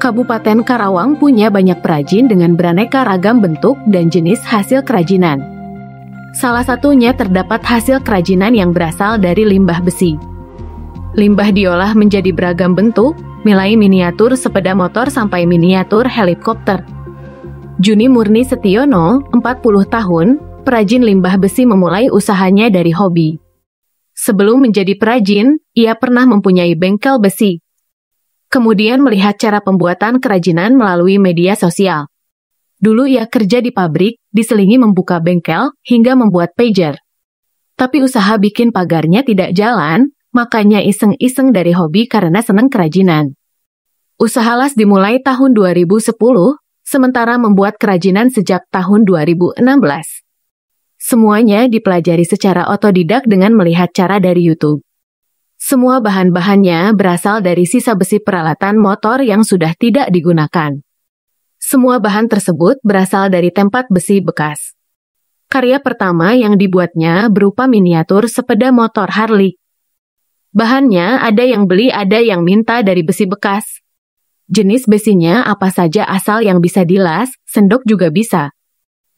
Kabupaten Karawang punya banyak perajin dengan beraneka ragam bentuk dan jenis hasil kerajinan. Salah satunya terdapat hasil kerajinan yang berasal dari limbah besi. Limbah diolah menjadi beragam bentuk, mulai miniatur sepeda motor sampai miniatur helikopter. Juni Murni Setiono, 40 tahun, perajin limbah besi memulai usahanya dari hobi. Sebelum menjadi perajin, ia pernah mempunyai bengkel besi kemudian melihat cara pembuatan kerajinan melalui media sosial. Dulu ia kerja di pabrik, diselingi membuka bengkel, hingga membuat pager. Tapi usaha bikin pagarnya tidak jalan, makanya iseng-iseng dari hobi karena senang kerajinan. Usaha las dimulai tahun 2010, sementara membuat kerajinan sejak tahun 2016. Semuanya dipelajari secara otodidak dengan melihat cara dari YouTube. Semua bahan-bahannya berasal dari sisa besi peralatan motor yang sudah tidak digunakan. Semua bahan tersebut berasal dari tempat besi bekas. Karya pertama yang dibuatnya berupa miniatur sepeda motor Harley. Bahannya ada yang beli, ada yang minta dari besi bekas. Jenis besinya apa saja asal yang bisa dilas, sendok juga bisa.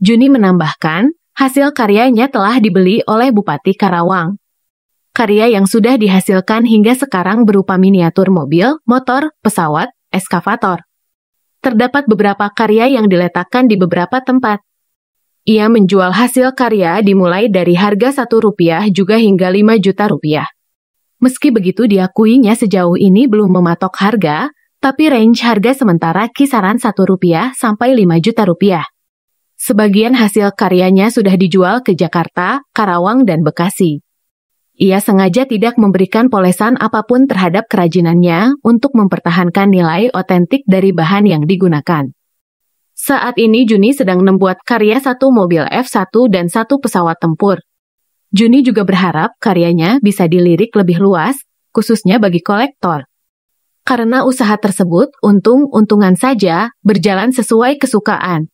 Juni menambahkan, hasil karyanya telah dibeli oleh Bupati Karawang. Karya yang sudah dihasilkan hingga sekarang berupa miniatur mobil, motor, pesawat, eskavator. Terdapat beberapa karya yang diletakkan di beberapa tempat. Ia menjual hasil karya dimulai dari harga satu rupiah juga hingga 5 juta rupiah. Meski begitu diakuinya sejauh ini belum mematok harga, tapi range harga sementara kisaran satu rupiah sampai 5 juta rupiah. Sebagian hasil karyanya sudah dijual ke Jakarta, Karawang, dan Bekasi. Ia sengaja tidak memberikan polesan apapun terhadap kerajinannya untuk mempertahankan nilai otentik dari bahan yang digunakan. Saat ini Juni sedang membuat karya satu mobil F1 dan satu pesawat tempur. Juni juga berharap karyanya bisa dilirik lebih luas, khususnya bagi kolektor. Karena usaha tersebut untung-untungan saja berjalan sesuai kesukaan.